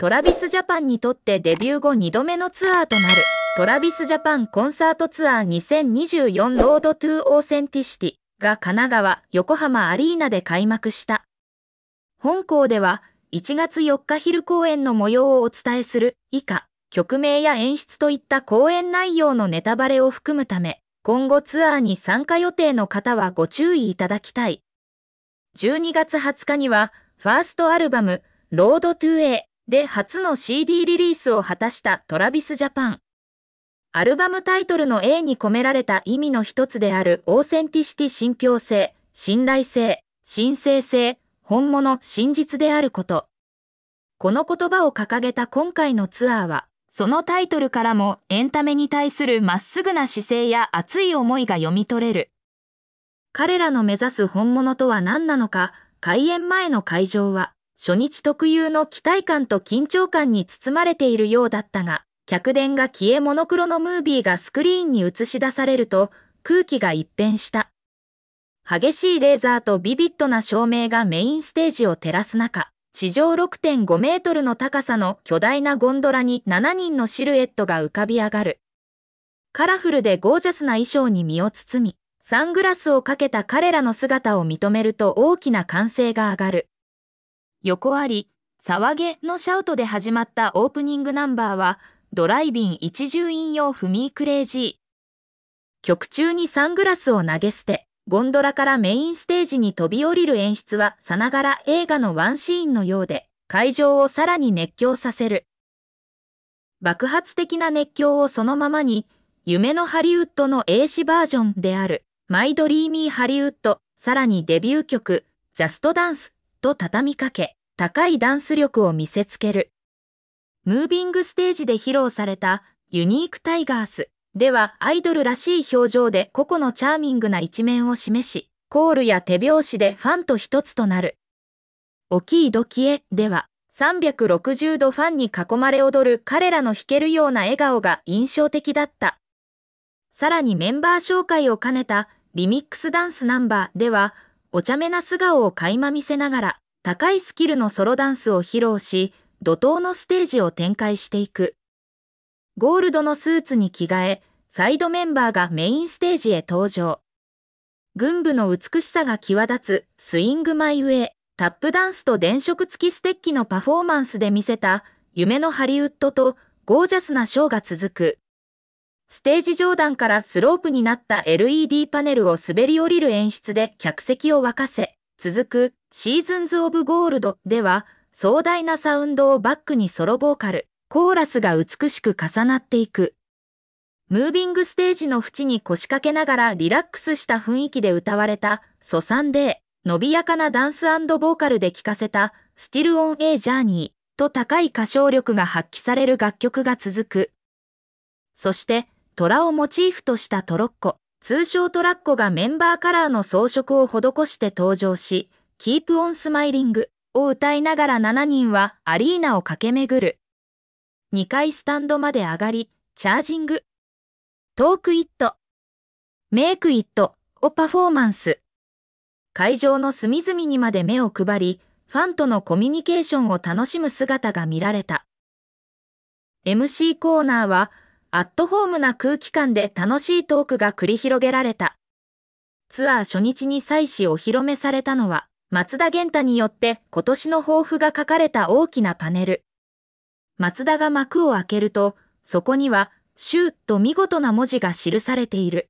トラビスジャパンにとってデビュー後2度目のツアーとなる、トラビスジャパンコンサートツアー2024ロードトゥーオーセンティシティが神奈川、横浜アリーナで開幕した。本校では、1月4日昼公演の模様をお伝えする、以下、曲名や演出といった公演内容のネタバレを含むため、今後ツアーに参加予定の方はご注意いただきたい。12月20日には、ファーストアルバム、ロードトゥーエで初の CD リリースを果たしたトラビスジャパン。アルバムタイトルの A に込められた意味の一つであるオーセンティシティ信憑性、信頼性、神聖性、本物、真実であること。この言葉を掲げた今回のツアーは、そのタイトルからもエンタメに対するまっすぐな姿勢や熱い思いが読み取れる。彼らの目指す本物とは何なのか、開演前の会場は、初日特有の期待感と緊張感に包まれているようだったが、客電が消えモノクロのムービーがスクリーンに映し出されると空気が一変した。激しいレーザーとビビッドな照明がメインステージを照らす中、地上6.5メートルの高さの巨大なゴンドラに7人のシルエットが浮かび上がる。カラフルでゴージャスな衣装に身を包み、サングラスをかけた彼らの姿を認めると大きな歓声が上がる。横あり、騒げのシャウトで始まったオープニングナンバーは、ドライビン一重引用フミークレイジー。曲中にサングラスを投げ捨て、ゴンドラからメインステージに飛び降りる演出はさながら映画のワンシーンのようで、会場をさらに熱狂させる。爆発的な熱狂をそのままに、夢のハリウッドの英詞バージョンである、マイドリーミーハリウッド、さらにデビュー曲、ジャストダンスと畳みかけ、高いダンス力を見せつける。ムービングステージで披露されたユニークタイガースではアイドルらしい表情で個々のチャーミングな一面を示し、コールや手拍子でファンと一つとなる。おきいドキエでは360度ファンに囲まれ踊る彼らの弾けるような笑顔が印象的だった。さらにメンバー紹介を兼ねたリミックスダンスナンバーではお茶目な素顔を垣間見せながら、高いスキルのソロダンスを披露し、怒涛のステージを展開していく。ゴールドのスーツに着替え、サイドメンバーがメインステージへ登場。軍部の美しさが際立つスイングマイウェイ、タップダンスと電飾付きステッキのパフォーマンスで見せた夢のハリウッドとゴージャスなショーが続く。ステージ上段からスロープになった LED パネルを滑り降りる演出で客席を沸かせ、続くシーズンズ・オブ・ゴールドでは壮大なサウンドをバックにソロボーカル、コーラスが美しく重なっていく。ムービングステージの縁に腰掛けながらリラックスした雰囲気で歌われたソサンデー、伸びやかなダンスボーカルで聴かせたスティル・オン・エイ・ジャーニーと高い歌唱力が発揮される楽曲が続く。そして、虎をモチーフとしたトロッコ、通称トラッコがメンバーカラーの装飾を施して登場し、Keep on Smiling を歌いながら7人はアリーナを駆け巡る。2階スタンドまで上がり、チャージング。トークイット。メイクイットをパフォーマンス。会場の隅々にまで目を配り、ファンとのコミュニケーションを楽しむ姿が見られた。MC コーナーは、アットホームな空気感で楽しいトークが繰り広げられた。ツアー初日に際しお披露目されたのは、松田玄太によって今年の抱負が書かれた大きなパネル。松田が幕を開けると、そこには、シューと見事な文字が記されている。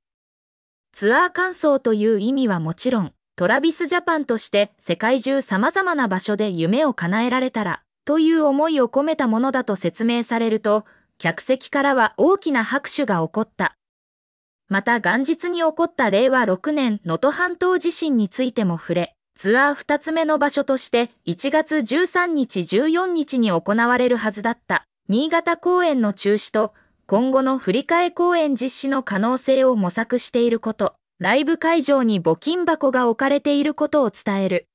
ツアー感想という意味はもちろん、トラビスジャパンとして世界中様々な場所で夢を叶えられたら、という思いを込めたものだと説明されると、客席からは大きな拍手が起こった。また元日に起こった令和6年能登半島地震についても触れ、ツアー2つ目の場所として1月13日14日に行われるはずだった新潟公演の中止と今後の振り替え公演実施の可能性を模索していること、ライブ会場に募金箱が置かれていることを伝える。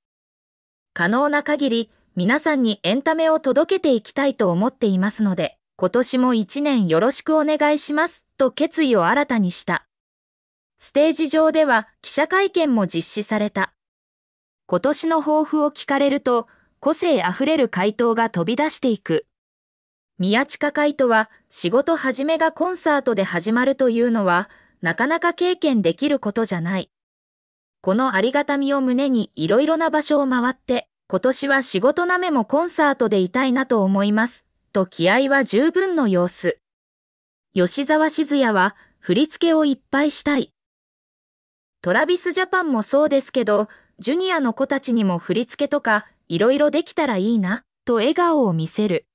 可能な限り皆さんにエンタメを届けていきたいと思っていますので、今年も一年よろしくお願いします、と決意を新たにした。ステージ上では記者会見も実施された。今年の抱負を聞かれると、個性あふれる回答が飛び出していく。宮近海斗は仕事始めがコンサートで始まるというのは、なかなか経験できることじゃない。このありがたみを胸にいろいろな場所を回って、今年は仕事なめもコンサートでいたいなと思います。と気合は十分の様子。吉沢静也は振り付けをいっぱいしたい。トラビスジャパンもそうですけど、ジュニアの子たちにも振り付けとかいろいろできたらいいな、と笑顔を見せる。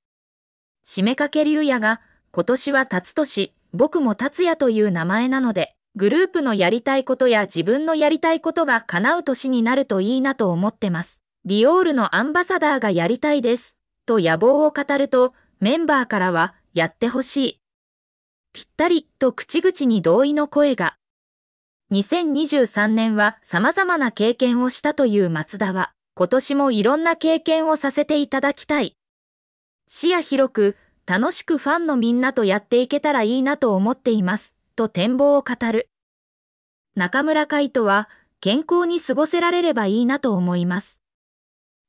締めかけ竜也が、今年は達年、僕も達也という名前なので、グループのやりたいことや自分のやりたいことが叶う年になるといいなと思ってます。ディオールのアンバサダーがやりたいです、と野望を語ると、メンバーからはやってほしい。ぴったりと口々に同意の声が。2023年は様々な経験をしたという松田は、今年もいろんな経験をさせていただきたい。視野広く、楽しくファンのみんなとやっていけたらいいなと思っています、と展望を語る。中村海人は、健康に過ごせられればいいなと思います。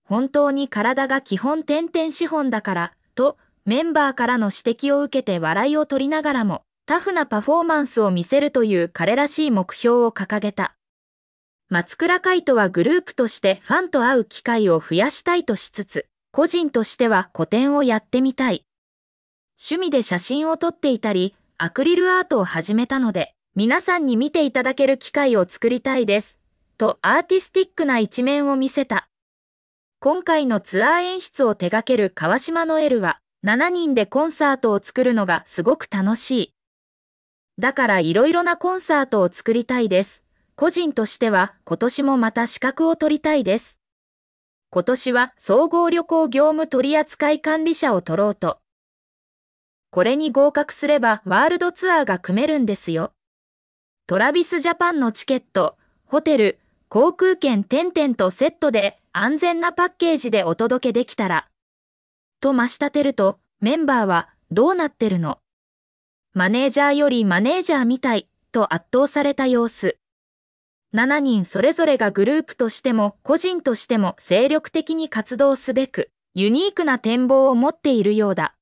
本当に体が基本点々資本だから、とメンバーからの指摘を受けて笑いを取りながらも、タフなパフォーマンスを見せるという彼らしい目標を掲げた。松倉海斗はグループとしてファンと会う機会を増やしたいとしつつ、個人としては個展をやってみたい。趣味で写真を撮っていたり、アクリルアートを始めたので、皆さんに見ていただける機会を作りたいです。とアーティスティックな一面を見せた。今回のツアー演出を手掛ける川島ノエルは、7人でコンサートを作るのがすごく楽しい。だからいろいろなコンサートを作りたいです。個人としては今年もまた資格を取りたいです。今年は総合旅行業務取扱管理者を取ろうと。これに合格すればワールドツアーが組めるんですよ。トラビスジャパンのチケット、ホテル、航空券点々とセットで安全なパッケージでお届けできたら。と増し立てると、メンバーはどうなってるのマネージャーよりマネージャーみたいと圧倒された様子。7人それぞれがグループとしても個人としても精力的に活動すべく、ユニークな展望を持っているようだ。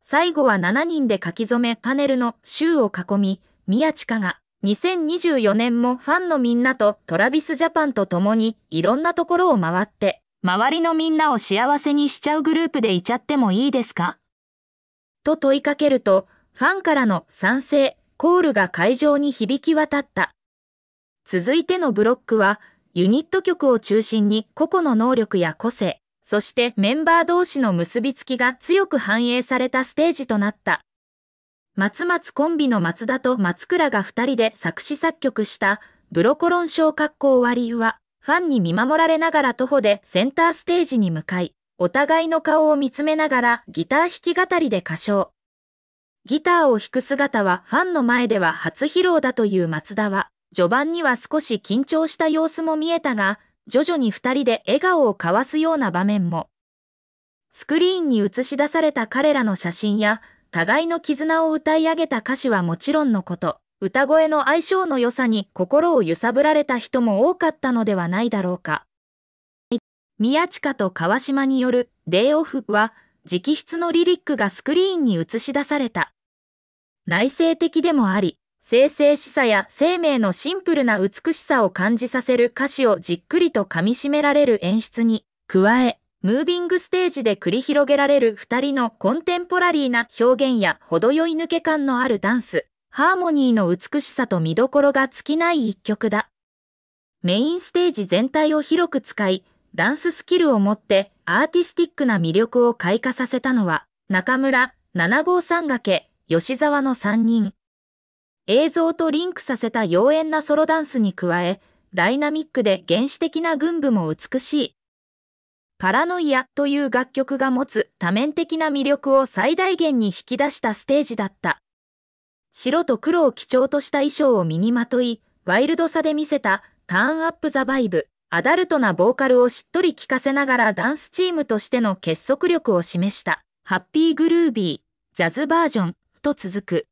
最後は7人で書き初めパネルの週を囲み、宮近が2024年もファンのみんなとトラビスジャパンと共にいろんなところを回って周りのみんなを幸せにしちゃうグループでいちゃってもいいですかと問いかけると、ファンからの賛成、コールが会場に響き渡った。続いてのブロックは、ユニット曲を中心に個々の能力や個性、そしてメンバー同士の結びつきが強く反映されたステージとなった。松松コンビの松田と松倉が二人で作詞作曲したブロコロン小格好割は、ファンに見守られながら徒歩でセンターステージに向かい、お互いの顔を見つめながらギター弾き語りで歌唱。ギターを弾く姿はファンの前では初披露だという松田は、序盤には少し緊張した様子も見えたが、徐々に二人で笑顔を交わすような場面も。スクリーンに映し出された彼らの写真や、互いの絆を歌い上げた歌詞はもちろんのこと、歌声の相性の良さに心を揺さぶられた人も多かったのではないだろうか。宮近と川島によるデイオフは直筆のリリックがスクリーンに映し出された。内省的でもあり、生々しさや生命のシンプルな美しさを感じさせる歌詞をじっくりと噛み締められる演出に、加え、ムービングステージで繰り広げられる二人のコンテンポラリーな表現や程よい抜け感のあるダンス、ハーモニーの美しさと見どころが尽きない一曲だ。メインステージ全体を広く使い、ダンススキルを持ってアーティスティックな魅力を開花させたのは、中村、7号三掛、吉沢の3人。映像とリンクさせた妖艶なソロダンスに加え、ダイナミックで原始的な群舞も美しい。パラノイアという楽曲が持つ多面的な魅力を最大限に引き出したステージだった。白と黒を基調とした衣装を身にまとい、ワイルドさで見せた、ターンアップザバイブ、アダルトなボーカルをしっとり聴かせながらダンスチームとしての結束力を示した、ハッピーグルービー、ジャズバージョン、と続く。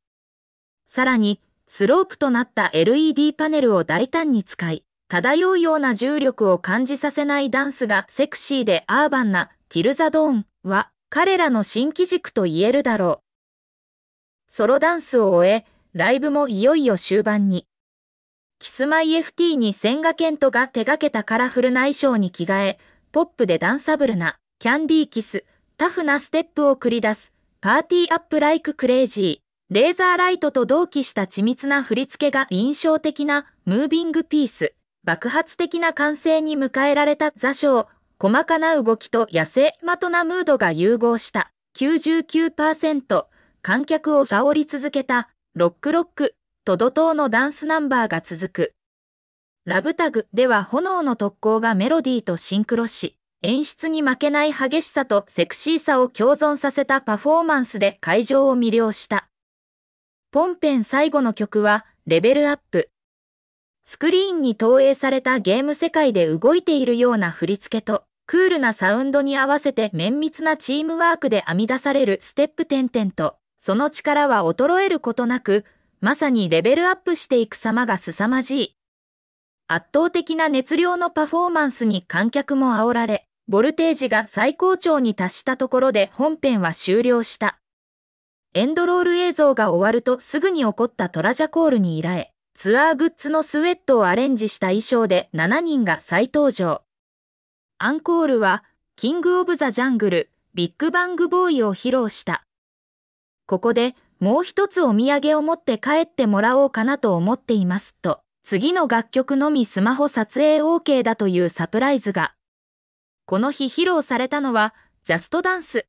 さらに、スロープとなった LED パネルを大胆に使い、漂うような重力を感じさせないダンスがセクシーでアーバンなティルザドーンは彼らの新機軸と言えるだろう。ソロダンスを終え、ライブもいよいよ終盤に。キスマイ FT に千賀健人が手掛けたカラフルな衣装に着替え、ポップでダンサブルな、キャンディーキス、タフなステップを繰り出す、パーティーアップライククレイジー、レーザーライトと同期した緻密な振り付けが印象的なムービングピース、爆発的な完成に迎えられた座礁、細かな動きと野生的なムードが融合した99%、観客を触り続けた、ロックロック、と怒涛のダンスナンバーが続く。ラブタグでは炎の特攻がメロディーとシンクロし、演出に負けない激しさとセクシーさを共存させたパフォーマンスで会場を魅了した。ポンペン最後の曲は、レベルアップ。スクリーンに投影されたゲーム世界で動いているような振り付けと、クールなサウンドに合わせて綿密なチームワークで編み出されるステップ点々と、その力は衰えることなく、まさにレベルアップしていく様が凄まじい。圧倒的な熱量のパフォーマンスに観客も煽られ、ボルテージが最高潮に達したところで本編は終了した。エンドロール映像が終わるとすぐに起こったトラジャコールに依頼、ツアーグッズのスウェットをアレンジした衣装で7人が再登場。アンコールは、キング・オブ・ザ・ジャングル、ビッグバング・ボーイを披露した。ここでもう一つお土産を持って帰ってもらおうかなと思っていますと、次の楽曲のみスマホ撮影 OK だというサプライズが。この日披露されたのは、ジャストダンス。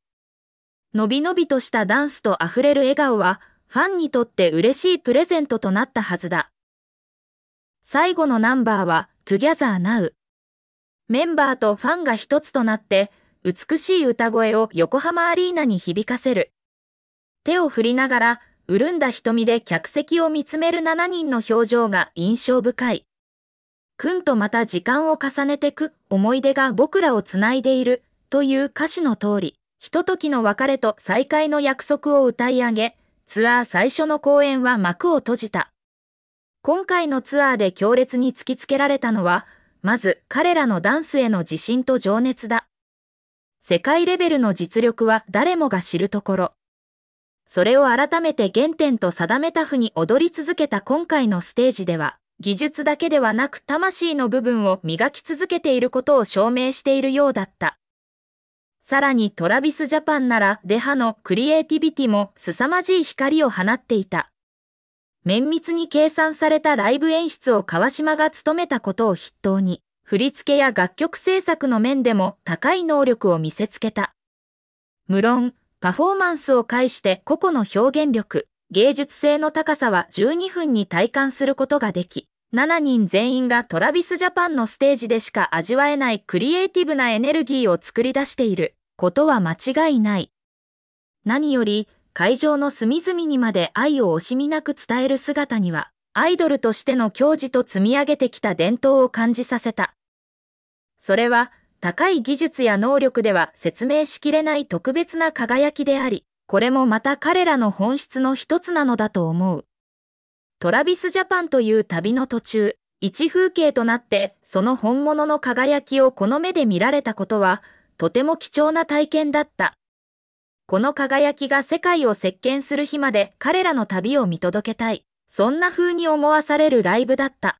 のびのびとしたダンスと溢れる笑顔は、ファンにとって嬉しいプレゼントとなったはずだ。最後のナンバーは、Together Now。メンバーとファンが一つとなって、美しい歌声を横浜アリーナに響かせる。手を振りながら、潤んだ瞳で客席を見つめる7人の表情が印象深い。くんとまた時間を重ねてく思い出が僕らをつないでいるという歌詞の通り、ひとときの別れと再会の約束を歌い上げ、ツアー最初の公演は幕を閉じた。今回のツアーで強烈に突きつけられたのは、まず彼らのダンスへの自信と情熱だ。世界レベルの実力は誰もが知るところ。それを改めて原点と定めたふに踊り続けた今回のステージでは、技術だけではなく魂の部分を磨き続けていることを証明しているようだった。さらにトラビスジャパンならデハのクリエイティビティも凄まじい光を放っていた。綿密に計算されたライブ演出を川島が務めたことを筆頭に、振り付けや楽曲制作の面でも高い能力を見せつけた。無論、パフォーマンスを介して個々の表現力、芸術性の高さは12分に体感することができ、7人全員がトラビスジャパンのステージでしか味わえないクリエイティブなエネルギーを作り出していることは間違いない。何より、会場の隅々にまで愛を惜しみなく伝える姿には、アイドルとしての矜持と積み上げてきた伝統を感じさせた。それは、高い技術や能力では説明しきれない特別な輝きであり、これもまた彼らの本質の一つなのだと思う。トラビスジャパンという旅の途中、一風景となってその本物の輝きをこの目で見られたことは、とても貴重な体験だった。この輝きが世界を席巻する日まで彼らの旅を見届けたい。そんな風に思わされるライブだった。